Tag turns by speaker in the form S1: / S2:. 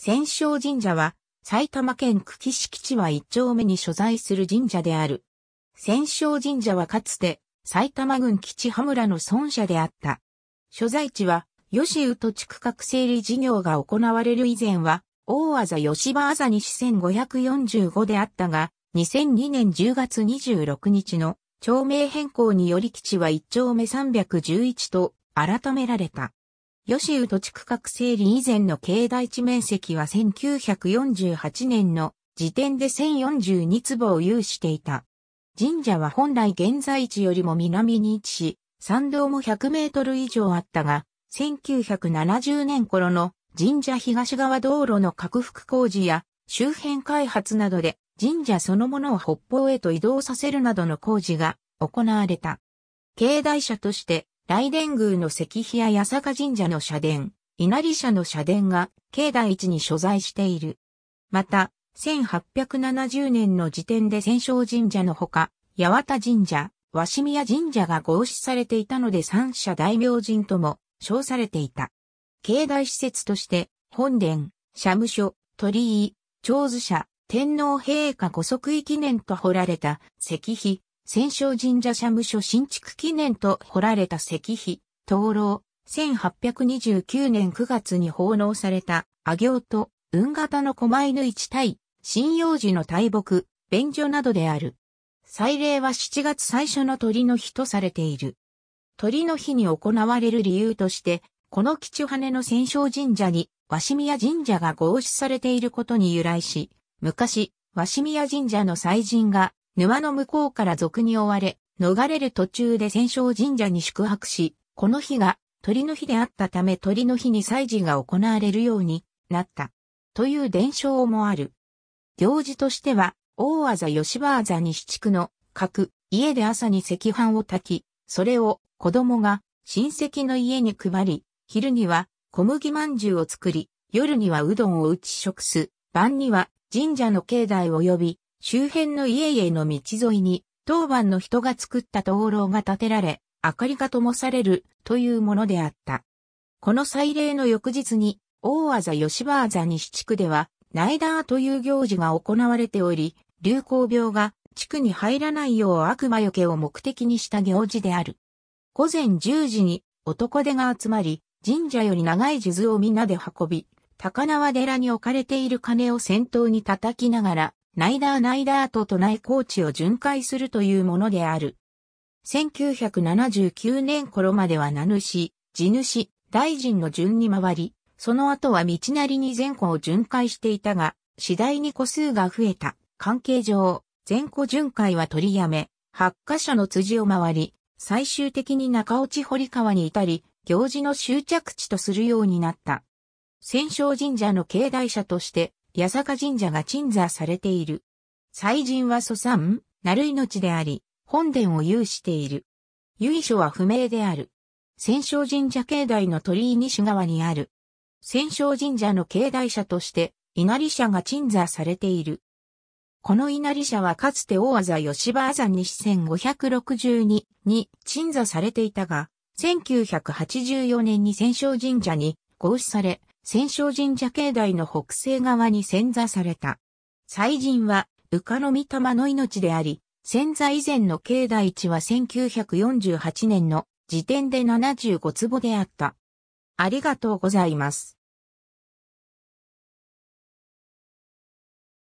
S1: 戦勝神社は、埼玉県久喜市基地は一丁目に所在する神社である。戦勝神社はかつて、埼玉郡基地羽村の村社であった。所在地は、吉宇都地区画整理事業が行われる以前は、大あ吉場あざ西1545であったが、2002年10月26日の町名変更により基地は一丁目311と改められた。吉宇土地区画整理以前の境内地面積は1948年の時点で1042坪を有していた。神社は本来現在地よりも南に位置し、参道も100メートル以上あったが、1970年頃の神社東側道路の拡幅工事や周辺開発などで神社そのものを北方へと移動させるなどの工事が行われた。境内者として雷電宮の石碑や八坂神社の社殿、稲荷社の社殿が境内地に所在している。また、1870年の時点で戦勝神社のほか、八幡神社、鷲宮神社が合祀されていたので三社大明神とも称されていた。境内施設として、本殿、社務所、鳥居、長寿社、天皇陛下御即位記念と彫られた石碑、戦勝神社社務所新築記念と彫られた石碑、灯籠、1829年9月に奉納された、阿行と、運型の狛犬一対、針葉樹の大木、便所などである。祭礼は7月最初の鳥の日とされている。鳥の日に行われる理由として、この基地羽の戦勝神社に、鷲宮神社が合祀されていることに由来し、昔、鷲宮神社の祭神が、沼の向こうから俗に追われ、逃れる途中で戦勝神社に宿泊し、この日が鳥の日であったため鳥の日に祭事が行われるようになった。という伝承もある。行事としては、大技吉場技西地区の各家で朝に赤飯を炊き、それを子供が親戚の家に配り、昼には小麦まんじゅうを作り、夜にはうどんを打ち食す、晩には神社の境内を呼び、周辺の家々の道沿いに、当番の人が作った灯籠が建てられ、明かりが灯されるというものであった。この祭礼の翌日に、大あざ吉場あざ西地区では、ナイダーという行事が行われており、流行病が地区に入らないよう悪魔よけを目的にした行事である。午前10時に男手が集まり、神社より長い数珠をみんなで運び、高輪寺に置かれている鐘を先頭に叩きながら、ナイダーナイダーと都内高地を巡回するというものである。1979年頃までは名主、地主、大臣の順に回り、その後は道なりに前後を巡回していたが、次第に個数が増えた関係上、前後巡回は取りやめ、8カ所の辻を回り、最終的に中落ち堀川に至り、行事の終着地とするようになった。戦勝神社の境内者として、八坂神社が鎮座されている。祭神は祖産、なる命であり、本殿を有している。由緒は不明である。戦勝神社境内の鳥居西側にある。戦勝神社の境内社として、稲荷社が鎮座されている。この稲荷社はかつて大技吉場朝西1562に鎮座されていたが、1984年に戦勝神社に合祀され、戦勝神社境内の北西側に潜座された。祭神は、うかの御霊の命であり、潜座以前の境内地は1948年の時点で75坪であった。ありがとうございます。